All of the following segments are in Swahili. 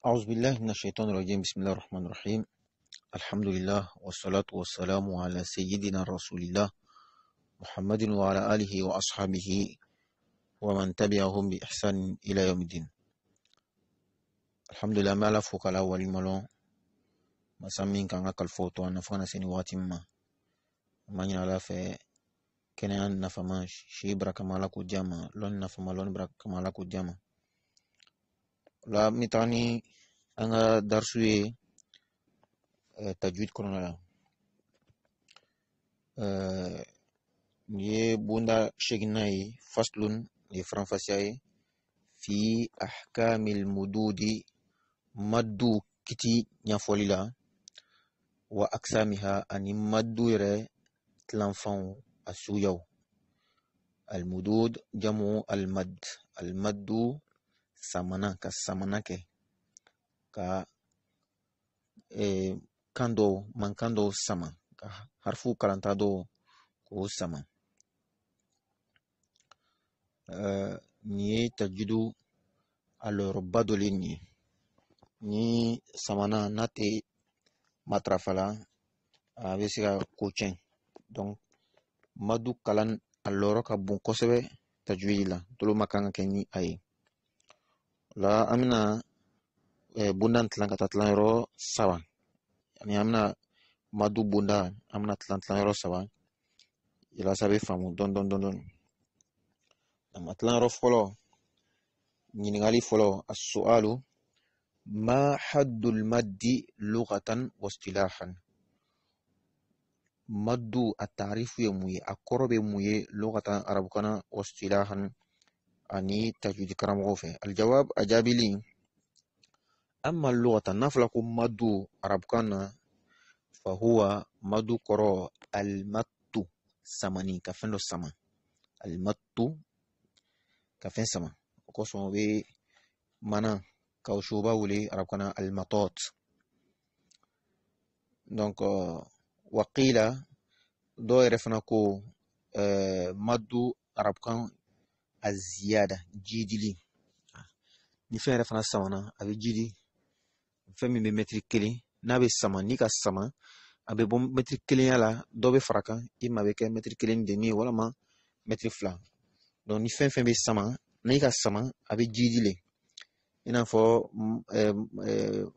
أعوذ بالله من الشيطان الرجيم بسم الله الرحمن الرحيم الحمد لله والصلاة والسلام على سيدنا رسول الله محمد وعلى آله وأصحابه ومن تبعهم بإحسان إلى يوم الدين الحمد لله ما لا فوق لا ملون ما سمين كان أكل فوتو أنا نفعنا سيني واتم ما ما ينالا في كنان نفما شي بركة مالا جامع لون نفما لون بركة مالا كو La an bɛ taga tajwid kɔnɔna la nin eh, ye bonda seginna faslun nin ye faranfasiya fi ahkamil mududi madu kiti ɲɛfɔli la wa aksamiha ani madu yɛrɛ tilanfanw a suguyaw almudud jamu almad almadu Samana ka samana e, kɛ ka kan dɔw mankan dɔw sama ka harifu kalanta dɔw k'o sama e, nin ye tajudu a lɔyɔrɔba dɔ le nin ye ni samana n'a tɛ matarafa a bɛ se ka ko tiɲɛ madu kalan a lɔyɔrɔ ka bon kosɛbɛ tajudi la tolo ma kan ka kɛ ni a ye la eh, an bena bonda nin tilan ka taa tilanyɔrɔ saba ani an bena madu bunda an bena tilan tilanyɔrɔ saba yalasa a be faamu dɔn dɔn dɔn dɔni ama tilanyɔrɔ fɔlɔ ɲiningali fɔlɔ assualu ma haddu lmaddi lugatan waistilahan maddu a taarifu ye mun ye a kɔrɔ be mun ye lugatan arabukana waistilahan ani tajwidi karamɔgɔw fɛ alijawab a jaabili ama lugata n'a fɔla ko madu arabukan na fahuwa madu kɔrɔ alimatu samani ka fɛn dɔ sama alimatu ka fɛn sama o kosɔn o bɛ mana kawusuba wele arabukan na alimatot donc wakila dɔw yɛrɛ fana ko madu arabukan aziada jidili ah, ni fɛn yɛrɛ fana samana a bɛ jidi fɛn min be mɛtiri kelen n'a bɛ sama ni ka sama a bɛ bɔ mɛtiri kelenya la dɔ bɛ fara i ma bɛ kɛ mɛtiri kelen deni ye walama mɛtiri fila ni fɛn fɛn bɛ sama n'i ka sama a bɛ jidi le i n'a fɔ mm,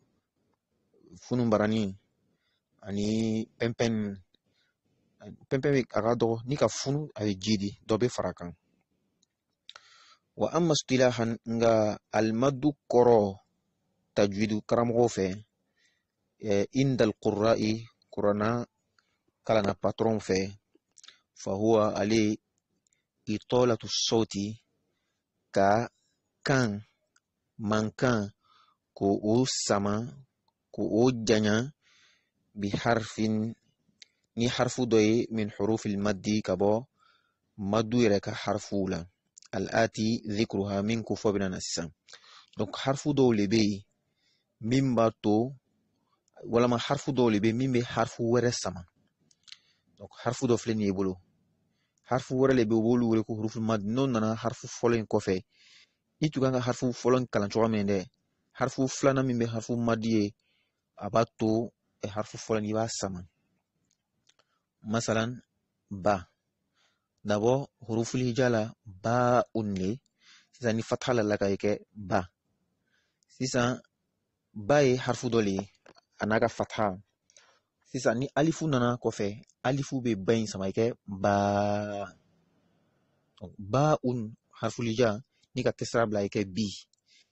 funu barani ani pɛnpɛn pɛnpɛn a ka dɔgɔ ni ka funu a bɛ jidi dɔ bɛ fara wa amma istilahan nga almadu kɔrɔ tajwidu karamogo fɛ e, indal qurra'i kurana kalana patron fɛ fahuwa ale itolatu sauti ka kan mankan ko o sama ko o janya biharfin ni harfu dɔ ye min hurufil maddi ka bɔ madu yɛrɛ ka harfuw la al'ati dhikruha min kufa fɔ bɛna sisan donc harfu do le bɛ min b'a to ma harfu do le bɛ min be harfu wara sama donc harfu do fleni bolo harfu wara le bɛ yen u ko hurufu mad non nana harfu folen ko fe itu ganga harfu folen kala to amende harfu flana min be harfu madie abato e harfu folen ye a sama masalan ba dabo huruful hijala ba baun sisa ni fathala la la ba sisa ba ye harfu dɔ le ye ka fatha sisa ni alifu nana kɔfɛ alifu be ba in sama kɛ ba baun harful hija ni ka tɛsira bila kɛ bi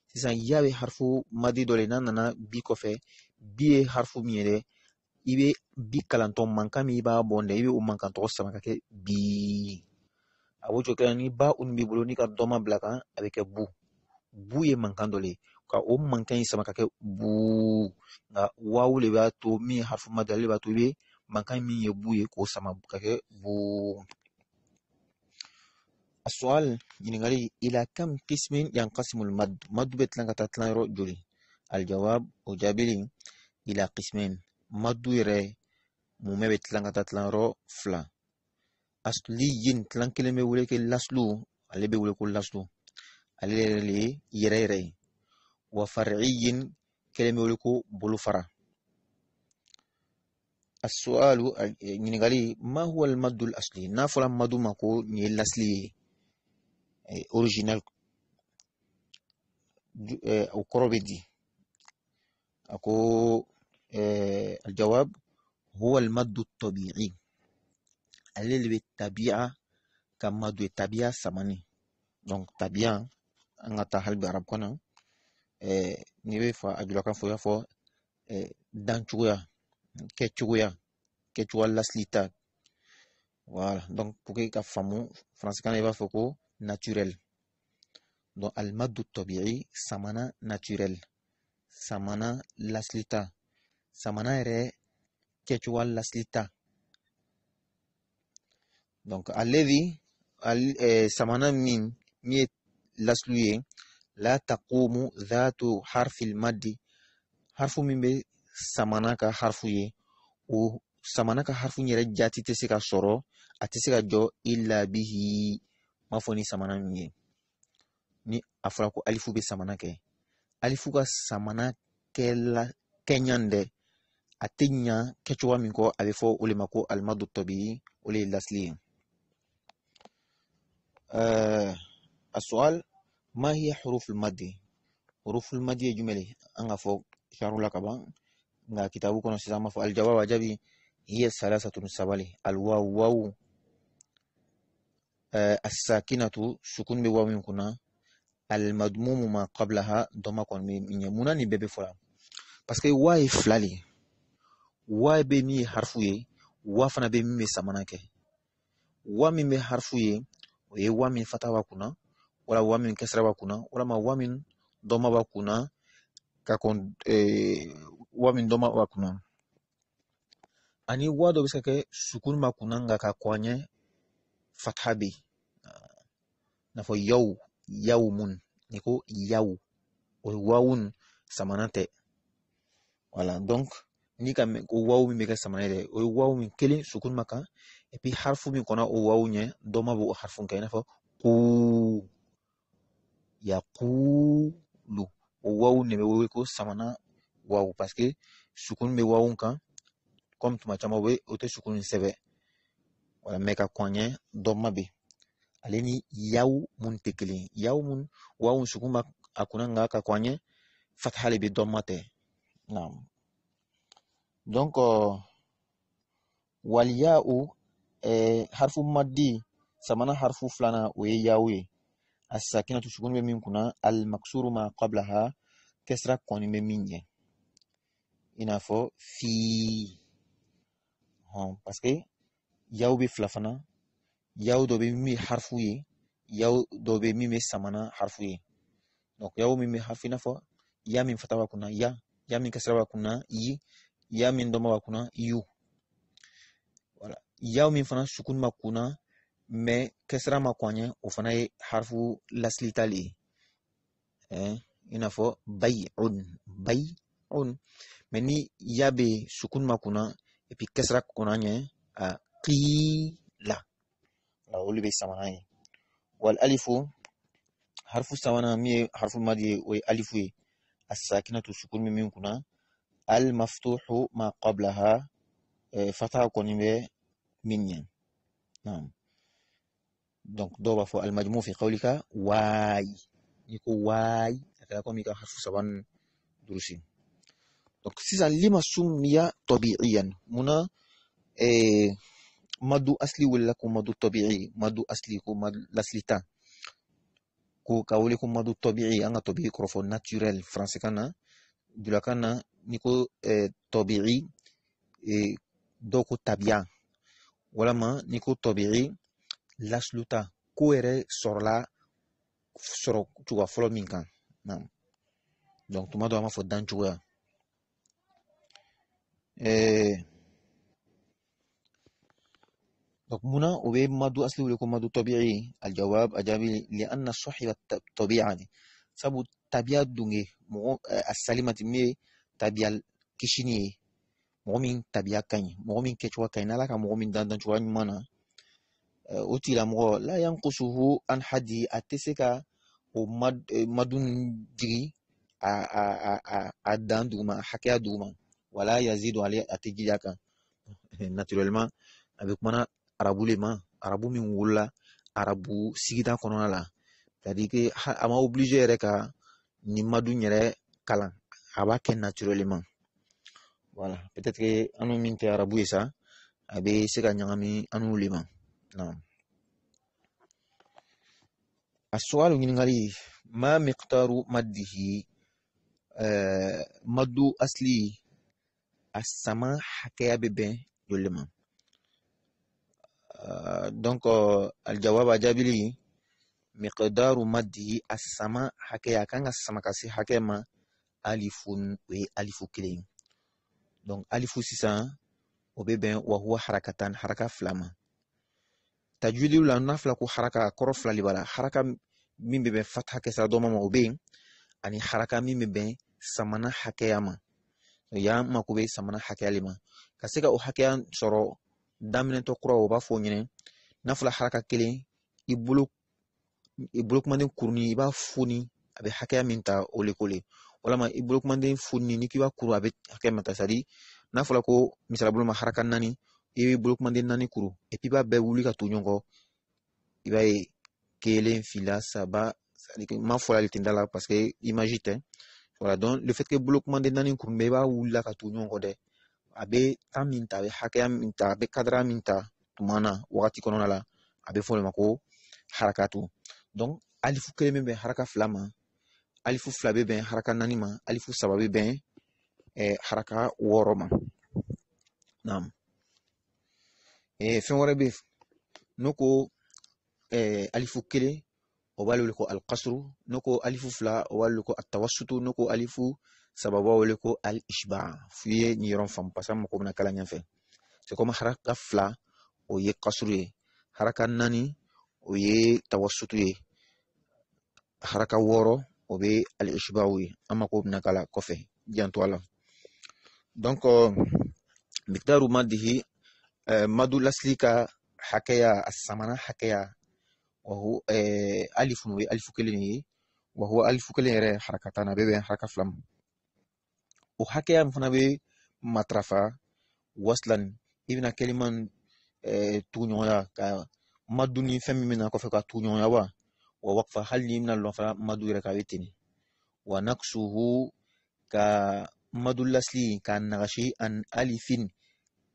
sisa ya be harfu madi dɔ le n'a nana bi kɔfɛ bi ye harfu min ye dɛ i bɛ bi kalantɔ mankan min i b'a bɔ dɛ i bɛ o mankan tɔgɔ sama ka kɛ bi a b'o cogo kelen ni ba unu b'i bolo n'i ka dɔ bila kan a bɛ kɛ bu bu ye mankan dɔ le ye ka o mankan in sama ka kɛ bu nka wawu le b'a to min ye hafu ma dalile b'a to i bɛ mankan min ye bu ye k'o sama ka kɛ bu aswal ɲininkali ila kam kismin yanqasimul mad madu bɛ tilan ka taa tilan yɔrɔ joli aljawab o jaabili ila kismin madu yɛrɛ mumɛ bɛ tilan ka taa tilan yɔrɔ fila asli yin kilan kelen bɛ wele kɛ laslu ale bɛ wele ko laslu ale yɛrɛ le ye yɛrɛ yɛrɛ ye wa fari kelen bɛ wele ko bolofara asualu ɲininkali e, ma huwa almadu asli n'a fɔra madu ma ko nin ye lasli ye original o kɔrɔ bɛ di a ko e, aljawab huwa almadu tabi'i ale le bɛ tabiya ka madon tabiya samani donc tabiya an eh, ka ta halibi bi arabukan na n'i bɛ fa a julakan fɔ i b'a fɔ eh, dancogoya kɛcogoya kɛcogoya lasilita voilà donc pour que ka faamu faransikan na e i b'a fɔ ko naturel donc alimadu tabi'i samana naturel samana lasilita samana yɛrɛ kɛcogoya lasilita donc à Lévi, e, samana min min ye la taqumu dhatu harfil maddi harfu min be samana ka harfu ye samana ka harfu yɛrɛ jati tɛ se ka sɔrɔ a tɛ se ka illa bihi m'a fɔ ni samana min ye ni a fɔra ko alifu be samana kɛ alifu ka samana kɛla kɛɲan dɛ a tɛ ɲa kɛcogoya min kɔ a bɛ fɔ o le ma ko السؤال ما هي حروف المد حروف المد جملة أنا فوق شهر لك nga kitabu kono sisama fo aljawab ajabi hiya salasatun sabali alwaw waw assakinatu sukun be waw min kuna almadmumu ma qablaha doma kon be ɲɛ muna nin bɛɛ bɛ fɔra parce wa ye fila wa bɛ min ye harfu ye wa fana bɛ min bɛ samana kɛ wa min bɛ harfu ye o ye wa min fata b'a kunna wala wa min kɛsira b'a kunna walama wa min dɔnma b'a kunna ka kɔn eh, wa min b'a kunna ani wa dɔ bɛ se ka kɛ sukun b'a kunna nka ka kɔn ɲɛ fata bɛ yen n'a fɔ yaw yaw mun ni ko yaw o ye wawun samana tɛ wala n'i ka ko waw min bɛ kɛ samana ye dɛ o ye min kelen sukun ma kan epi harfu min kona o waw ɲɛ dɔ ma b'o harfu kɛ i n'a fɔ kuu yakulu o waw ne bɛ wele ko samana waw paseke sukuni bɛ waw kan comme tuma caman o bɛ o tɛ sukuni sɛbɛ wala me ka kɔn ɲɛ dɔ ma bɛ ale ni yaw mun tɛ kelen yaw mun waw sukun ma a kunna nka ka kɔn ɲɛ fataha de bɛ ma tɛ naam donc euh, waliyau eh, harfu ma di samana harfu flana o ye yawu ye a sakinatu sukuni bɛ min kunna almaksuru ma qablaha kɛsira kɔni be min ɲɛ i n'a fɔ fii hɔn paseke yawu bɛ fila fana yawu dɔ min harfu ye yaw dɔ be min bɛ samana harfu ye donc yaw min bɛ harfu i n'a fɔ ya min fata b'a kunna ya ya min kɛsira b'a kunna yi ya min dɔnba b'a kunna yu Yaw min fana sukun ma kunna kɛsira ma kɔn o fana ye harfu lasilitali ye eh, i n'a fɔ bayi on bayi on ni ya bɛ sukun ma kunna kɛsira kɔnɔ ɲɛ a qila olu bɛ sabanan ye wal alifu harfu sabanan min ye harfu madi ye o ye alifu ye asakinatu sukun min kunna almaftuhu ma qablaha eh, fataha kɔni bɛ minyan naam donc dɔw b'a fɔ almajmu fi qawlika waayi n'i ko waayi a kɛra komi ka harfu saba ni donc sisan lima sumiya tabi'iyan munna eh, madu asli wulila ko madu tabi'i madu asli ko madu lasli tan ko ka ko madu tabi'i an ka tabi'i kɔrɔ fɔ naturel faransikan na julakan na n'i eh, tabi'i eh, dɔw ko walama n'i ko tɔbi'i lasuluta ko yɛrɛ sɔrɔla sɔrɔ cogoya fɔlɔ min kan donc tuma dɔ an b'a fɔ dan cogoya donc munna o bɛ madu asili wele ko madu tɔbi'i aljawab a jaabi li an na sɔhiba tɔbi'a ni sabu tabiya dunge mɔgɔ a salimati min ye tabiya kisini ye Mɔgɔ min tabiya ka ɲi mɔgɔ min kɛcogo ka ɲi n'Ala ka mɔgɔ min dandan cogoya ɲuman na o eh, tigilamɔgɔ la yanqusuhu an hadi eh, a tɛ se ka o madu jigi a dan duguma a hakɛya duguma wala yazidu ale a tɛ jija kan eh, naturellement a bɛ kumana arabu le ma arabu min wolola arabu sigida kɔnɔna la c'est a ma obligé yɛrɛ ka nin madu yɛrɛ kalan a b'a kɛ naturellement wala peut-être que an bɛ min kɛ arabu ye sa a bɛ se ka ɲagami an n'olu ma naam a suwalu ɲininkali ma eh, ah, miqdaru maddihi madu asli a sama hakɛya bɛ bɛn joli ma donc aljawaba jaabili miqdaru madihi a sama hakɛya a kan ka sama ka se hakɛ ma alifun o ye alifu kelen ye donc alifu sisan o bɛ bɛn wahuwa harakatan haraka fila ma tajwidulu la n'a fila ko haraka kɔrɔ fila de b'a haraka min bɛ bɛn fata hakɛsa dɔ ma o bɛ ani haraka min bɛ bɛn samana hakɛya ma yan mako bɛ samana hakɛya le ma ka se ka o hakɛya sɔrɔ daminɛtɔ kura o b'a fɔ o n'a fɔra haraka kelen i bolo i bolokumanin kurunin i b'a foni a bɛ hakɛya min ta o le ko le walama i bolokumaden fununi ni k'i kuru a bɛ hakɛ min ta sadi n'a fɔra ko misalabolo ma haraka naani i b'i bolokumaden naani kuru epi b'a bɛɛ wuli ka to ɲɔgɔn i b'a ye kelen fila saba ma fɔra hali ten da la parce que tɛ wala donc le fait que bolokumaden naani kuru bɛ i b'a wulila ka to ɲɔgɔn dɛ a bɛ temps min ta a bɛ hakɛya min ta a bɛ kadara min ta tuma na wagati kɔnɔna la a bɛ fɔ o de ma ko harakatu donc alifu kelen min bɛ haraka fila ma alifu fila bɛ bɛn haraka nani ma alifu saba bɛ bɛn eh, haraka wɔɔrɔ ma naam eh, fɛn wɛrɛ bɛ n'o ko eh, alifu kelen o b'ale wele ko alikasuru n'o ko alifu fila o b'ale wele ko atawasutu n'o ko alifu saba o b'a wele ko alishba f'i ye nin yɔrɔ faamu paseke an mago bɛna kalan ɲɛfɛ c'est comme haraka fila o ye kasuru ye haraka nani o ye tawasutu ye haraka wɔɔrɔ o bɛ ali ishibaw ye an mako bɛna k'a kɔfɛ janto a la donc euh, mikitaru madihi euh, madu lasili ka hakɛya a samana hakɛya wahu euh, alifu o ye alifu kelen ye wahu alifu kelen yɛrɛ haraka bɛ bɛn haraka fila o hakɛya min fana bɛ matarafa wasilan i bɛna kɛlima tugu ɲɔgɔnya ka madu ni fɛn min bɛna kɔfɛ ka tugu wa wa wakfa hali mina lɔnfa madu yɛrɛ kan a bɛ wa naksuhu ka madu lasli k'a nagashi an alifin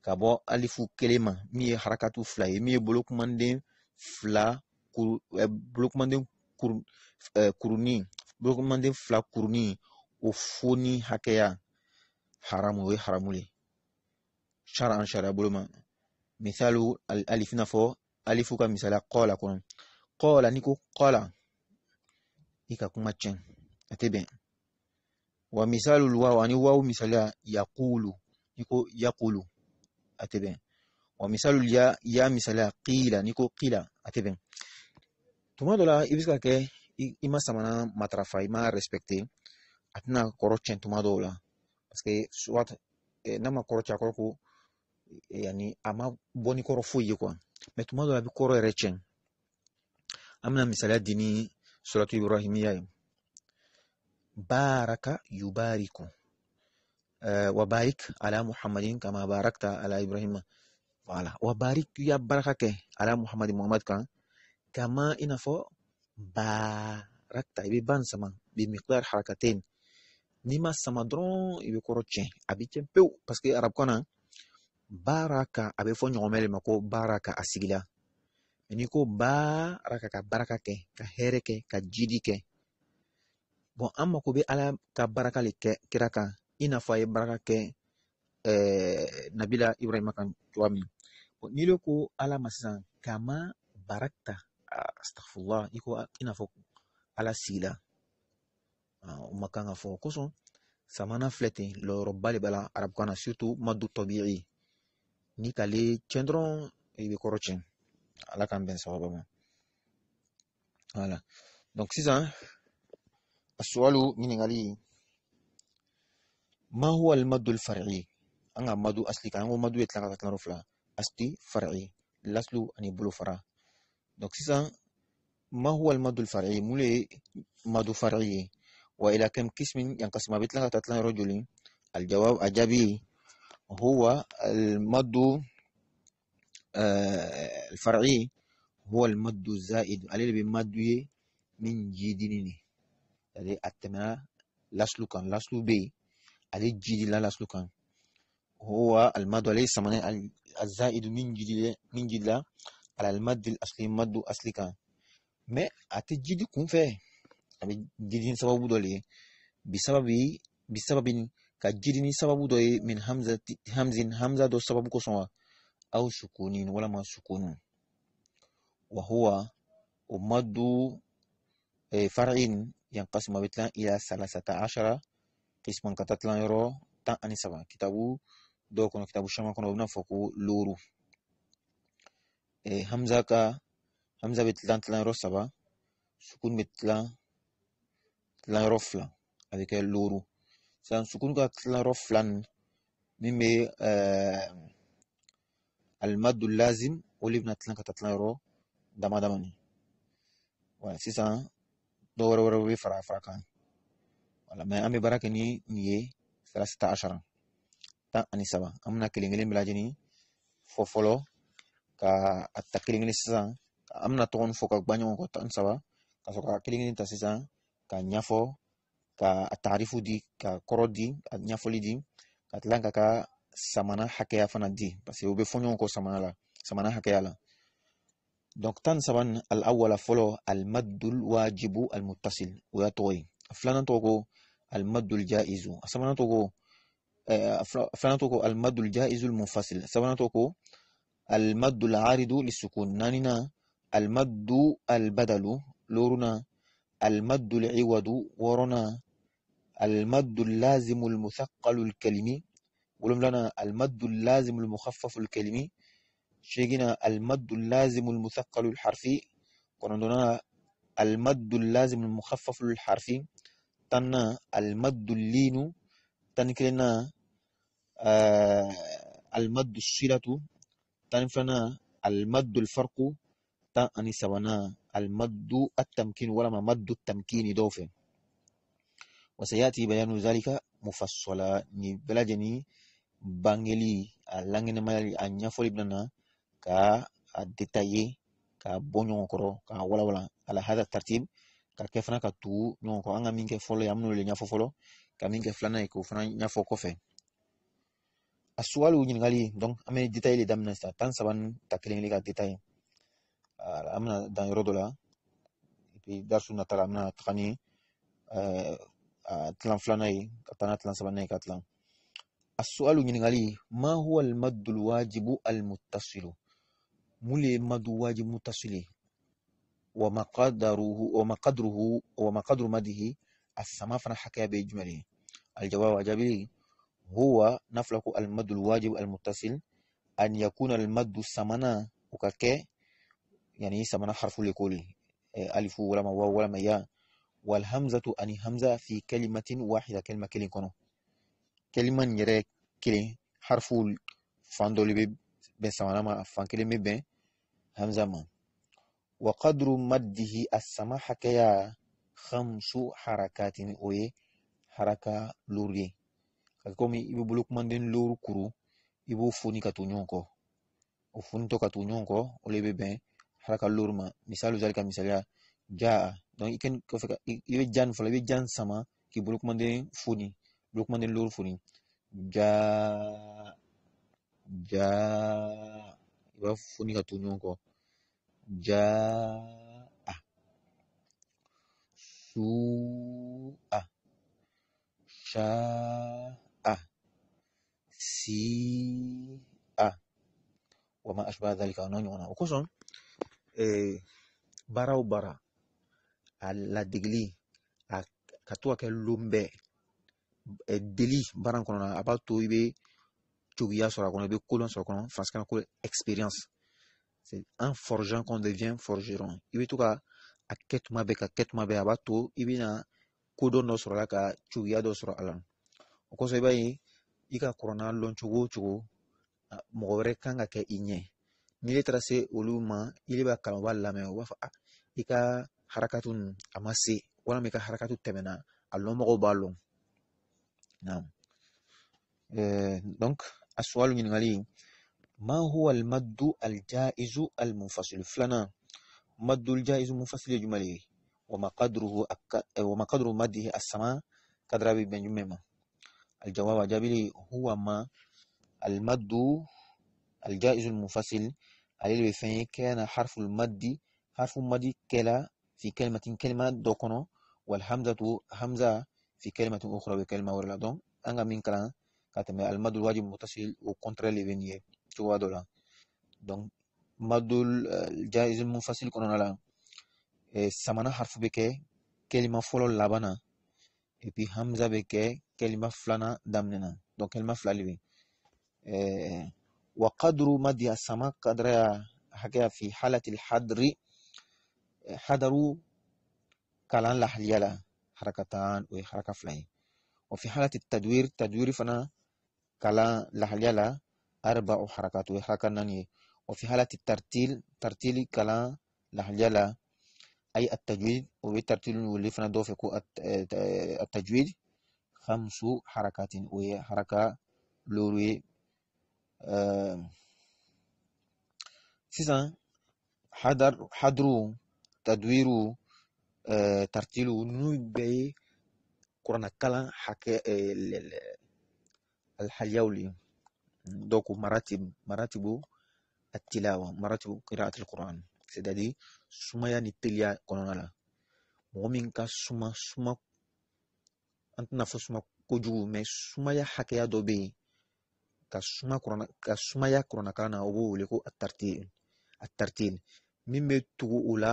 ka bɔ alifu kelema ma min ye harakatu fila mi min ye bolokumanden fila kuru bolokumanden kuru kurunin bolokumanden fila kurunin o foni hakɛya haramu o ye haramu le sari an sariya bolo ma misalu alifu n'a fɔ alifu ka misaliya kɔ la kɔnɔ Qala niko ko qala i chen kuma tiɲɛ a tɛ bɛn wa misalul waw ani waw misaliya yaqulu niko ko yaqulu a wa misalul ya ya misaliya qila ni ko qila a tɛ bɛn tuma dɔ la i bɛ samana matrafa ima respecte respecté a tɛna kɔrɔ tiɲɛ tuma dɔw la parce que soit e, n'a ma kɔrɔ tiɲɛ a kɔrɔ ko e, yanni a la a bɛ kɔrɔ yɛrɛ أمنا مثالات ديني سورة إبراهيمية بارك يبارك أه وبارك على محمد كما باركت على إبراهيم وعلى وبارك يا بركة على محمد محمد كان كما إن فو باركت ببان سما بمقدار حركتين نما سما درون يبكروتشين أبيتشين بيو باسكو عرب كنا بارك أبي فو نعمل مكو بارك أسيلا n'i ko baara ka ka baraka kɛ ka hɛrɛ kɛ ka jidi kɛ bɔn an mako bɛ ala ka baraka le kɛ kira kan i n'a fɔ a ye baraka kɛ nabila ibrahima kan cogoya min n'i le ko ala ma sisan kama barakta astafurla i ko i n'a fɔ ala sigila o ma kan ka fɔ kosɔn samana filɛ ten lɔyɔrɔba de bala la arabukan na surtout madu tɔbi'i n'i k'ale tiɲɛ dɔrɔn i bɛ kɔrɔ tiɲɛ ala k'an bɛn sababa ma voilà donc sisan a suwalu ɲininkali ma huwa al madu al far'i an ka madu asli kan an ko madu ye tilan ka tilan fila asli far'i laslu ani bolo fara donc sisan ما هو المد الفرعي مولي مد فرعي وإلى كم قسم ينقسم يعني بثلاثة رجل الجواب أجابي هو المد alfar'i huwa almaddu zaid ale de bɛ maddu ye min jidini ni ale a tɛmɛna lasulu kan lasulu bɛ yen ale jidila lasulu kan huwa almaddu ale samana azaidu min jidila min jidila ala almaddu asli maddu asli kan mɛ a tɛ jidi kunfɛ a bɛ jidi ni sababu dɔ le ye bi sababi ka jidi sababu dɔ min hamzin hamza dɔ sababu kosɔn au sukunin wala mansukunun wa huwa umaddu e, eh, far'in yanqasimu bitlan ila salasata ashara qisman katatlan yoro tan ani saba kitabu do kono kitabu shama kono bna foku luru e, hamza ka hamza bitlan tlan yoro saba sukun bitlan tlan yoro fila a bɛ luru sisan sukun ka tlan yɔrɔ fila min bɛ al-maddu lazim olu bɛna tilan ka taa tilan yɔrɔ dama dama ni wala sisan dɔ wɛrɛ wɛrɛ bɛ fara fara kan wala mɛ an bɛ baara ni ye salasi ashara tan ani saba an kelen kelen bɛɛ lajɛlen fɔ fɔlɔ ka a kelen kelen sisan an bɛna tɔgɔ ka gba ɲɔgɔn kɔ tan saba ka sɔrɔ ka kelen kelen ta sisan ka ɲɛfɔ ka a di ka kɔrɔ ka ɲɛfɔli di ka tila ka ka samana hakɛya fana di parce que u bɛ fɔ samana la samana hakɛya la donc tan ni saba ni al'awala al alimadul wajibu muttasil ou y'a tɔgɔ ye a filanan tɔgɔ ko alimadul jaizu a sabanan tɔgɔ a filanan tɔgɔ ko alimadul jaizu al a sabanan tɔgɔ ko alimadul aridu lisukun naanina alimadu albadalu loruna alimadu iwadu wɔɔrɔnan المد اللازم المثقل الكلمي ولم لنا المد اللازم المخفف الكلمي شيقنا المد اللازم المثقل الحرفي كنا المد اللازم المخفف الحرفي تنا المد اللين تنكلنا آه المد الصلة تنفنا المد الفرق تأني سوانا المد التمكين ولما مد التمكين دوفن وسيأتي بيان ذلك مفصلا بلجني bangeli a lankɛnɛmayali a ɲɛfɔli bɛ ka a detaye k'a bɔ ɲɔgɔn kɔrɔ k'a walawala alahada tartib ka kɛ fana ka tugu ɲɔgɔn kɔ an ka min fɔlɔ ye an le ɲɛfɔ fɔlɔ ka min kɛ ye k'o fana ɲɛfɔ kɔfɛ a suwaliw ɲininkali donc an bɛ detaye le daminɛ sisan tan saba ta kelen kelen ka detaye an bɛna dan yɔrɔ dɔ la puis darisu nata la an bɛna taga ni tilan filanan ye ka taa n'a tilan sabanan ye ka tilan السؤال ينغالي ما هو المد الواجب المتصل مولي مد واجب متصل إيه؟ وما قدره وما قدره وما قدر مده السما فنا حكاية بإجمالي الجواب أجابي هو نفلك المد الواجب المتصل أن يكون المد سمنا وكاكي يعني سمنا حرف لكل آه، ألف ولا ما واو ولا ما يا والهمزة أن همزة في كلمة واحدة كلمة كلمة كنو kelima yere yɛrɛ kelen harifu fan dɔ le bɛn samana ma a fan kelen be hamza ma wa qadru maddihi a sama hakɛya khamsu harakatin oye haraka loru ye ka kɛ komi i bɛ bolo kumaden kuru i b'o foni ka o fonitɔ ka ɲɔgɔn o le be bɛn haraka loru ma misali zalika ka misaliya jaa donc i kɔfɛ i bɛ ja fɔlɔ i sama k'i bolo kumaden foni kuma den loor foni ja ja i b'a foni ka tugu ɲɔgɔn kɔ ja a su a sha a si a wama ma ashba dhalika o n'a ɲɔgɔnna o kosɔn baara o baara a ladegili a ka to ka kɛ lon lonbɛn Eh, deli baara kɔnɔna a b'a to i bɛ cogoya sɔrɔ a kɔnɔ i bɛ kolon sɔrɔ a kɔnɔ faransi kan ko expérience c'est un forgeant qu'on devient forgeron i bɛ to ka a kɛ tuma bɛɛ ka kɛ tuma bɛɛ a b'a to i bɛna kodɔn dɔ sɔrɔ a la ka cogoya dɔ sɔrɔ a la o kosɔn i b'a ye i ka kɔrɔna lɔn cogo o cogo mɔgɔ wɛrɛ kan ka kɛ i ɲɛ n'i le taara se olu ma i le b'a kalan u b'a lamɛn u b'a fɔ a i ka harakatu a ma se walima i ka harakatu tɛmɛna a lɔnmɔgɔw b'a lɔn نعم دونك آه، السؤال من غالي ما هو المد الجائز المنفصل فلنا مد الجائز المنفصل جمله وما قدره وما قدر مده السماء قدر جميمة الجواب جابلي هو ما المد الجائز المنفصل عليه بفين كان حرف المد حرف المد كلا في كلمة كلمة دوكونو والهمزة همزة في كلمة أخرى بكلمة ورا دون أنا من كلام كاتم المد الواجب متصل وكونتر ليفينيه تو هذا لان دون مد جائز المنفصل كنا لان إيه، سمانا حرف بك كلمة فلو لابانا وفي إيه، همزة بك كلمة فلانا دامنا دون كلمة فلالي ليفين إيه، وقدر مد السماء قدر حكي في حالة الحضر حضروا كلام لحليلا حركتان حركة فلاي وفي حالة التدوير تدوير فنا كلا لحليلا أربع حركات حركة ناني وفي حالة الترتيل ترتيل كلا لحليلا أي التجويد فنا دو فيكو التجويد خمس حركات حركة لوري أه سيسان حضر حضرو تدويرو Eh, tartiluw n'u bɛɛ ye kuranakalan eh, hakɛ alhaliyaw eh, le donc maratib maratibu atilawa maratibu qiraatul quran c'est sumaya ni teliya kɔnɔna la mɔgɔ min ka suma suma an tɛna fɔ suma kojugu mais sumaya hakɛya dɔ bɛ yen ka suma kuranna ka sumaya kurannakan na o b'o wele ko atartil atartil min be tugu o la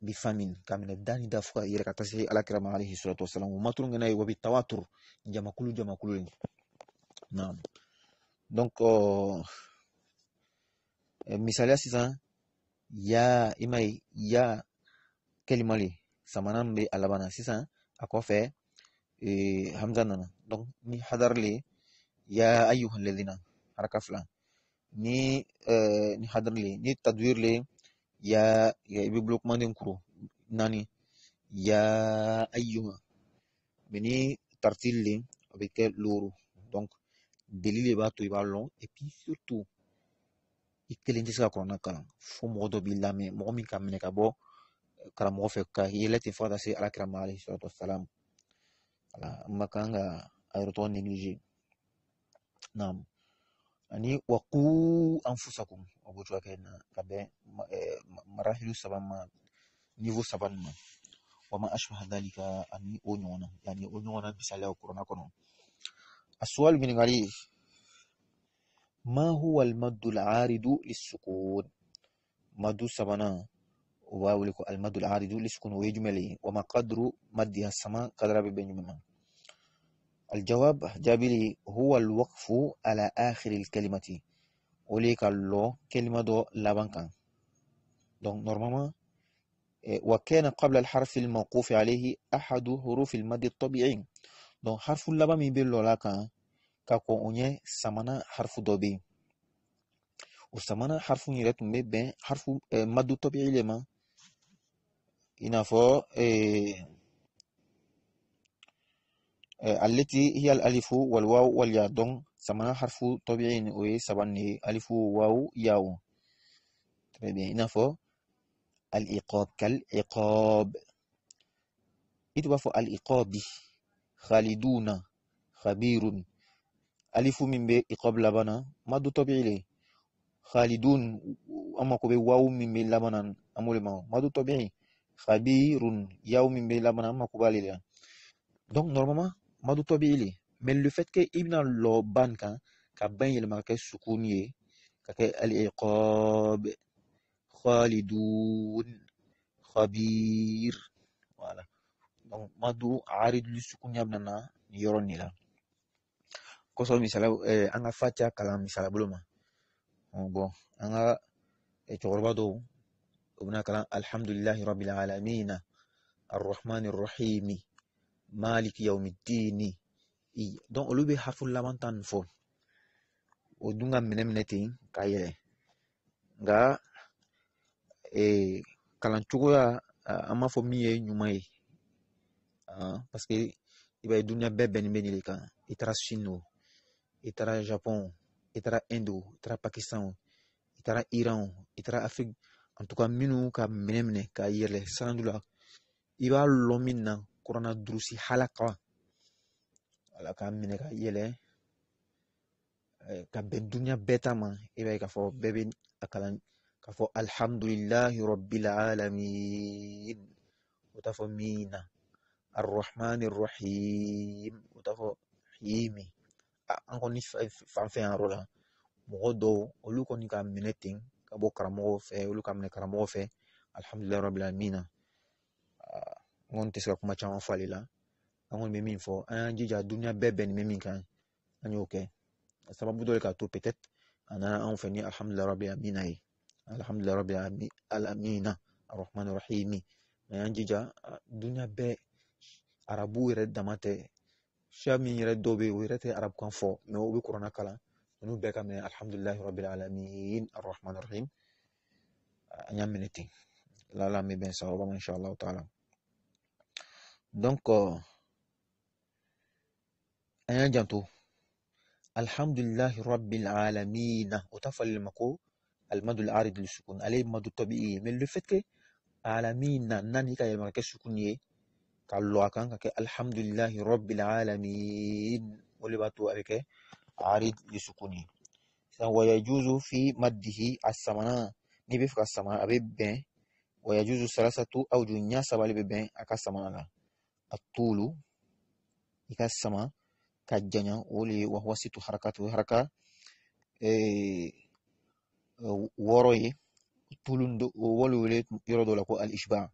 bi famin ka minɛ da ni da fo yɛrɛ ka taa se alakira ma alayhi salatu wasalam o maturu ŋɛnɛ ye wa bi tawatur jamakulu jamakulu ye naam donc uh, euh, eh, misaliya sisan ya i m'a ye ya kelima le samana min bɛ a laban sisan a kɔfɛ eh, hamza nana donc ni hadar le ya ayuha ladina haraka fila ni, uh, ni hadar le ni tadwir le ya ya i bɛ bolo kumaden kuru naani ya ayyuha mɛ ni tartil le a bɛ kɛ loro donc deli le b'a to i b'a lɔn et puis surtout i kelen tɛ se ka kalan fo mɔgɔ dɔ b'i lamɛn mɔgɔ min ka minɛ ka bɔ karamɔgɔ fɛ ka yɛlɛ ten fo ka se alakira ma alayhi salatu wasalam wala an ma kan ka a yɔrɔ ani wa qu anfusakum obutu akenna ka bɛn marahilu saba ma niveau saba nin ma wama ashbaha dhalika ani o ɲɔgɔnna yani o ɲɔgɔnna misaliyaw kurana kɔnɔ asuwal ɲininkali ma huwa almaddu alaridu lissukun maddu sabanan o b'a wele ko almaddu alaridu lissukun o ye jumɛn le ye wama qadru maddiha sama kadara bɛ bɛn jumɛn ma الجواب جابلي هو الوقف على آخر الكلمة ولي le كلمة دو kelima dɔ laban kan donc normalement euh, وكان قبل الحرف الموقوف عليه أحد حروف المد الطبيعي دون حرف اللبا من بين لكا كان كاكو أني سمانا حرف دوبي وسمانا حرف يرات مي بين حرف آه، مد طبيعي لما فو آه، آه، التي هي الألف والواو واليادون سمنا حرف طبيعي نوي سبان ني الف واو ياو تريبي فو الايقاب كالعقاب يتبقى فو الايقاب خالدون خبير الف من ب ايقاب لبنا ما دو طبيعي لي خالدون اما كوبي واو من بي لبنا امول ما ما دو طبيعي خبير يوم من بي لبنا ما كوبالي لي دونك نورمالمون ما دو طبيعي لي Mais le fait que ibn al lɔ ban kan ka ban yel ka kɛ sukun ye ka kɛ al-iqab khalidun khabir voilà donc madu arid sukunya bɛna na nin yɔrɔ nin la kosɔn misala eh, an ka fatiya misala bolo ma bon anga ka eh, cɛkɔrɔba dɔw u bɛna rabbil alhamdulilahi rabil alamina arrahmani rahimi maliki yawmiddini dɔn olu bɛ hafu laban tan nin fɔ o dun ka minɛ minɛ ten ka yɛlɛ nka kalan cogoya an b'a fɔ min ye ɲuman ye paseke i b'a ye duniya bɛɛ bɛnnen bɛ nin de kan i taara sini o i taara japon i taara inde o i taara pakisan o i taara iran o i taara afiriki an tuka minnu ka minɛ minɛ ka yɛlɛ sanadu la i b'a lɔn min na kurana durusi halaka ala k'a minɛ ka yɛlɛ ka bɛn duniya bɛɛ ta ma i e b'a ye k'a fɔ bɛɛ bɛ a kalan k'a fɔ alhamdulilahi rabbil o t'a fɔ min na arrahmani rahim o t'a fɔ himi an kɔni fan fɛn la mɔgɔ dɔw olu kɔni ka minɛ ten ka bɔ karamɔgɔw fɛ olu ka minɛ karamɔgɔ fɛ alhamdulilahi rabbil na n kɔni tɛ se ka kuma caman fɔ ale la an kɔni bɛ min fɔ an y'an jija duniya bɛɛ bɛnnen bɛ min kan an y'o kɛ a sababu dɔ de k'a to peut-être a nana anw fɛ ni alihamudulila rabi amina ye alihamudulila rabi alamina arahmani rahimi an y'an jija duniya bɛɛ arabu yɛrɛ dama tɛ siya min yɛrɛ dɔw bɛ yen o yɛrɛ tɛ arabukan fɔ mɛ o bɛ kuranna kalan ninnu bɛɛ ka minɛ alihamudulila rabi alamin arahmani rahim an y'a minɛ ten lala an sa o b'a ma insha allah taala donc. Euh, anya janto alhamdulillahi rabbil alamin otafalel mako almadul larid lisukun ale madu tabii mais le fait que alamina nani ka yelma ka kɛ ka lɔ a ka kɛ alhamdulillahi rabbil alamin o le b'a to a bɛ kɛ arid lisukun ye sisan wayajuzu fi maddihi a samana n'i bɛ fɛ ka sama a bɛ bɛn wayajuzu salasatu awju ɲɛ sabali bɛ bɛn a samana la a tulu kajanya uli wahwasitu harakatu haraka waroi tulundu wali wali yurudu laku al ishba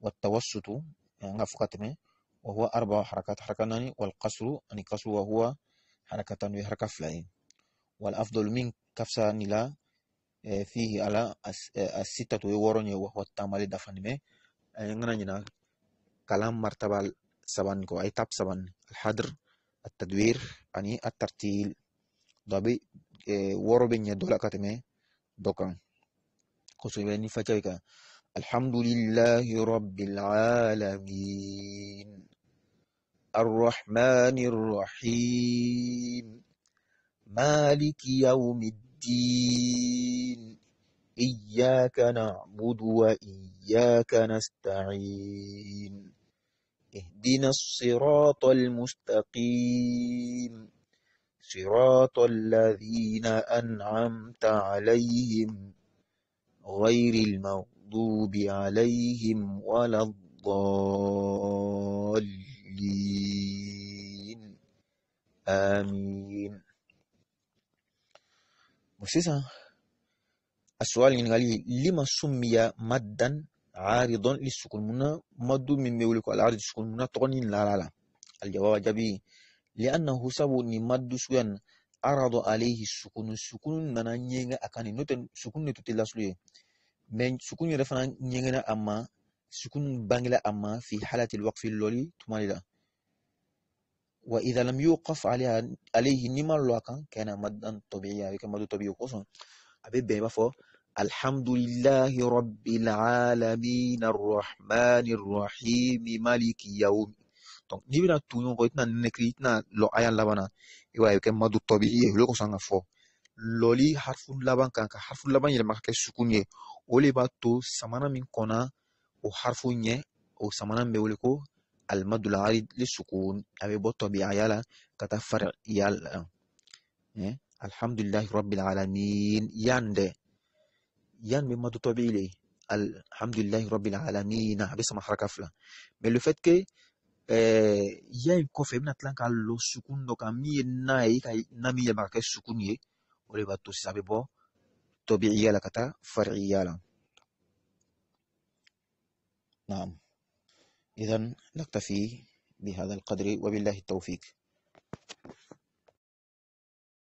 wa tawassutu nga fukatame wa huwa arba harakat haraka nani wal qasru ani wa huwa harakatan haraka wal afdal min kafsa nila fihi ala asita tu woronye wa huwa tamali dafani me ngana nyina kalam martabal saban ko ay tap saban al hadr التدوير يعني الترتيل دابي آه، ورو بيني دولا دوكا دوكان كوسويني فتشايكا الحمد لله رب العالمين الرحمن الرحيم مالك يوم الدين إياك نعبد وإياك نستعين اهدنا الصراط المستقيم صراط الذين أنعمت عليهم غير المغضوب عليهم ولا الضالين آمين وسيسا السؤال ينغالي لما سمي مدا عارض للسكون منا مد من مولك العارض السكون منا تغني لا لا لا الجواب جبي لأنه سب نمد سوين عرض عليه السكون السكون نانا نيجا أكاني نوتن سكون نتوتلا سلوية من سكون يرفعنا نيغا أما سكون بانجلا أما في حالة الوقف اللولي تمالي لا وإذا لم يوقف عليها عليه نمال لوكا كان مدن طبيعي كان مد طبيعي قصون أبي بيبا فو Alhamdulillahi rabbil alamin arrahmanir rahim maliki yaumi donc n'i bɛna tugu ɲɔgɔn kɔ i tɛna nɛnɛkili i tɛna aya laban na i b'a e madu tɔbi ye o de kosɔn ka fɔ lɔli laban kan ka harifu laban yɛlɛma ka kɛ o de b'a to samana min kɔnna o harifu ɲɛ o samana min bɛ wele ko alimadula ali sukun a bɛ bɔ tɔbiya la ka taa fariya eh. la rabbil alamin yan Yann m'a tout obéi. Alhamdulillah, Rabbil Alamina, haraka Harakafla. Mais le fait que, euh, y a une conférence atlan ka lo sukun do ka mi na yi ka na mi ma ka sukun ye o le b'a to sisan a bɛ bɔ tobi'iya la kata taa fari'iya la naam idan naktafi بهذا القدر وبالله التوفيق